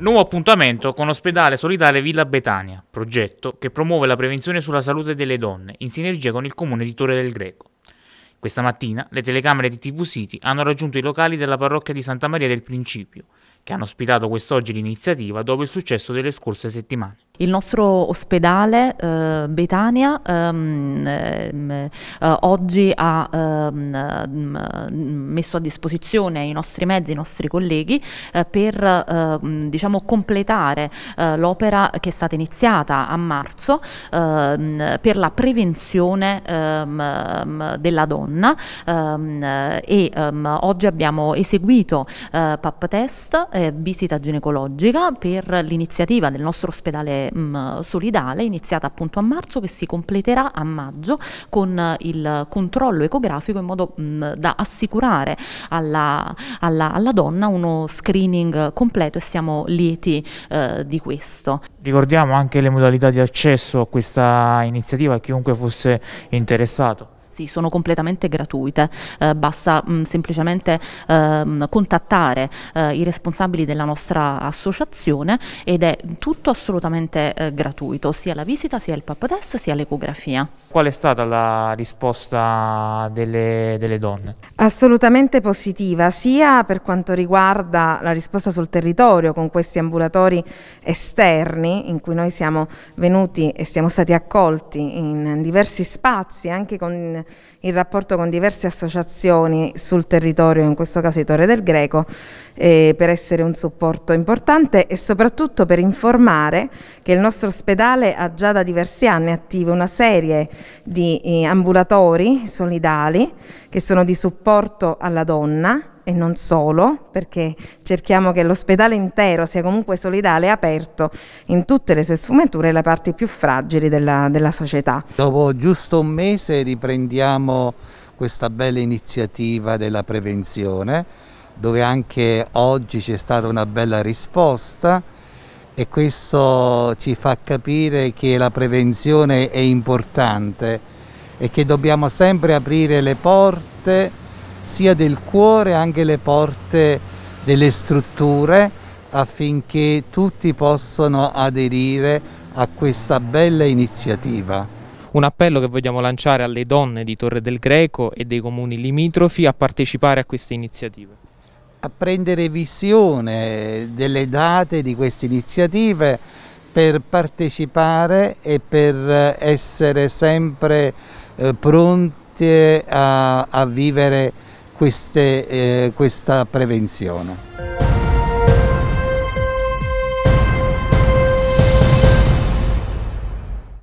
Nuovo appuntamento con l'ospedale solidale Villa Betania, progetto che promuove la prevenzione sulla salute delle donne in sinergia con il comune di Torre del Greco. Questa mattina le telecamere di TV City hanno raggiunto i locali della parrocchia di Santa Maria del Principio, che hanno ospitato quest'oggi l'iniziativa dopo il successo delle scorse settimane. Il nostro ospedale eh, Betania ehm, ehm eh, oggi ha ehm, ehm, messo a disposizione i nostri mezzi, i nostri colleghi eh, per ehm, diciamo, completare eh, l'opera che è stata iniziata a marzo per la prevenzione della donna e oggi abbiamo eseguito eh, PAP test, eh, visita ginecologica per l'iniziativa del nostro ospedale mh, mm, solidale iniziata appunto a marzo che si completerà a maggio con il controllo ecografico in modo mh, mm, da assicurare alla, alla, alla, donna uno screening completo e siamo lieti eh, di questo. Ricordiamo anche le modalità di accesso a questa iniziativa a chiunque fosse interessato corsi sono completamente gratuite, eh, basta mh, mm, semplicemente ehm, contattare eh, i responsabili della nostra associazione ed è tutto assolutamente eh, gratuito, sia la visita, sia il pap test, sia l'ecografia. Qual è stata la risposta delle, delle donne? Assolutamente positiva, sia per quanto riguarda la risposta sul territorio con questi ambulatori esterni in cui noi siamo venuti e siamo stati accolti in diversi spazi anche con il rapporto con diverse associazioni sul territorio, in questo caso i Torre del Greco, eh, per essere un supporto importante e soprattutto per informare che il nostro ospedale ha già da diversi anni attiva una serie di eh, ambulatori solidali che sono di supporto alla donna e non solo, perché cerchiamo che l'ospedale intero sia comunque solidale e aperto in tutte le sue sfumature e le parti più fragili della, della società. Dopo giusto un mese riprendiamo questa bella iniziativa della prevenzione, dove anche oggi c'è stata una bella risposta e questo ci fa capire che la prevenzione è importante e che dobbiamo sempre aprire le porte sia del cuore anche le porte delle strutture affinché tutti possano aderire a questa bella iniziativa. Un appello che vogliamo lanciare alle donne di Torre del Greco e dei comuni limitrofi a partecipare a queste iniziative. A prendere visione delle date di queste iniziative per partecipare e per essere sempre eh, pronte a, a vivere queste, eh, questa prevenzione.